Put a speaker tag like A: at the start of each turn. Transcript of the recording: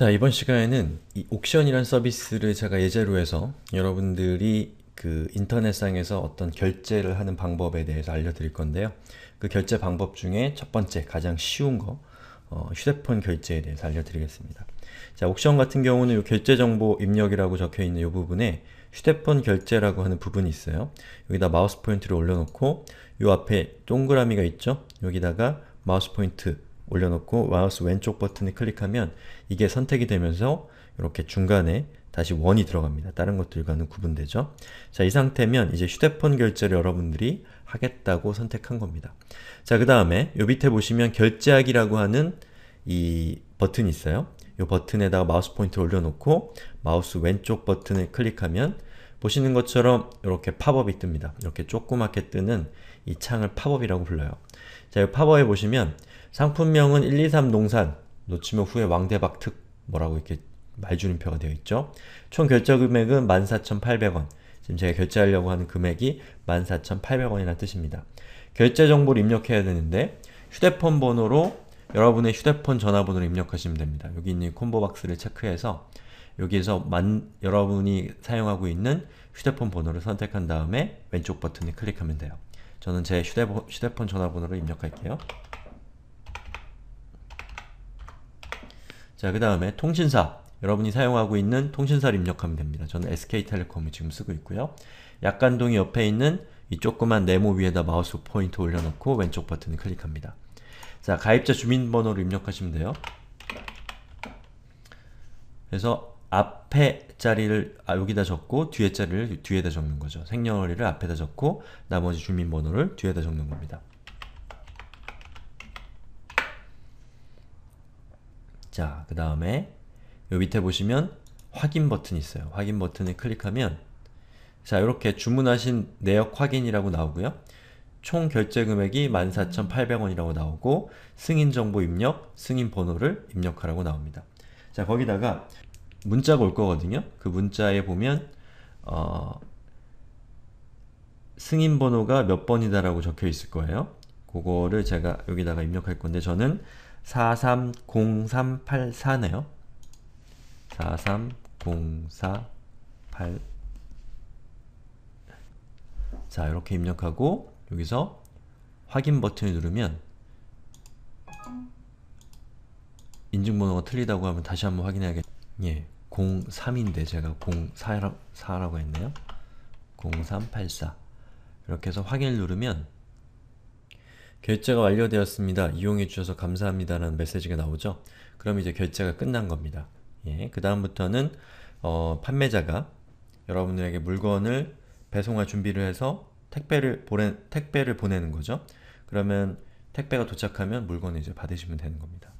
A: 자 이번 시간에는 이 옥션이란 서비스를 제가 예제로 해서 여러분들이 그 인터넷상에서 어떤 결제를 하는 방법에 대해서 알려드릴 건데요. 그 결제 방법 중에 첫 번째 가장 쉬운 거 어, 휴대폰 결제에 대해서 알려드리겠습니다. 자 옥션 같은 경우는 이 결제 정보 입력이라고 적혀있는 이 부분에 휴대폰 결제라고 하는 부분이 있어요. 여기다 마우스 포인트를 올려놓고 이 앞에 동그라미가 있죠? 여기다가 마우스 포인트 올려놓고 마우스 왼쪽 버튼을 클릭하면 이게 선택이 되면서 이렇게 중간에 다시 원이 들어갑니다. 다른 것들과는 구분되죠? 자, 이 상태면 이제 휴대폰 결제를 여러분들이 하겠다고 선택한 겁니다. 자, 그 다음에 요 밑에 보시면 결제하기라고 하는 이 버튼이 있어요. 이 버튼에다가 마우스 포인트를 올려놓고 마우스 왼쪽 버튼을 클릭하면 보시는 것처럼 이렇게 팝업이 뜹니다. 이렇게 조그맣게 뜨는 이 창을 팝업이라고 불러요. 자, 이 팝업에 보시면 상품명은 123 농산, 놓치면 후에 왕대박 특 뭐라고 이렇게 말주림표가 되어 있죠. 총 결제 금액은 14,800원, 지금 제가 결제하려고 하는 금액이 14,800원이라는 뜻입니다. 결제 정보를 입력해야 되는데 휴대폰 번호로 여러분의 휴대폰 전화번호를 입력하시면 됩니다. 여기 있는 콤보 박스를 체크해서 여기에서 만, 여러분이 사용하고 있는 휴대폰 번호를 선택한 다음에 왼쪽 버튼을 클릭하면 돼요. 저는 제 휴대폰, 휴대폰 전화번호를 입력할게요. 자, 그 다음에 통신사. 여러분이 사용하고 있는 통신사를 입력하면 됩니다. 저는 SK텔레콤을 지금 쓰고 있고요. 약간동이 옆에 있는 이 조그만 네모 위에다 마우스 포인트 올려놓고 왼쪽 버튼을 클릭합니다. 자, 가입자 주민번호를 입력하시면 돼요. 그래서 앞에 자리를 아, 여기다 적고 뒤에 자리를 뒤에다 적는 거죠. 생년월일을 앞에다 적고 나머지 주민번호를 뒤에다 적는 겁니다. 자, 그 다음에 요 밑에 보시면 확인 버튼이 있어요. 확인 버튼을 클릭하면 자, 이렇게 주문하신 내역 확인이라고 나오고요. 총 결제 금액이 14,800원이라고 나오고 승인 정보 입력, 승인 번호를 입력하라고 나옵니다. 자, 거기다가 문자가 올 거거든요. 그 문자에 보면 어, 승인 번호가 몇 번이다라고 적혀 있을 거예요. 그거를 제가 여기다가 입력할 건데 저는 430384네요. 430484 자, 이렇게 입력하고 여기서 확인 버튼을 누르면 인증번호가 틀리다고 하면 다시 한번 확인해야겠... 네 예, 03인데 제가 0 4라고 했네요. 0384 이렇게 해서 확인을 누르면 결제가 완료되었습니다. 이용해 주셔서 감사합니다라는 메시지가 나오죠. 그럼 이제 결제가 끝난 겁니다. 예, 그 다음부터는 어, 판매자가 여러분들에게 물건을 배송할 준비를 해서 택배를 보내 택배를 보내는 거죠. 그러면 택배가 도착하면 물건을 이제 받으시면 되는 겁니다.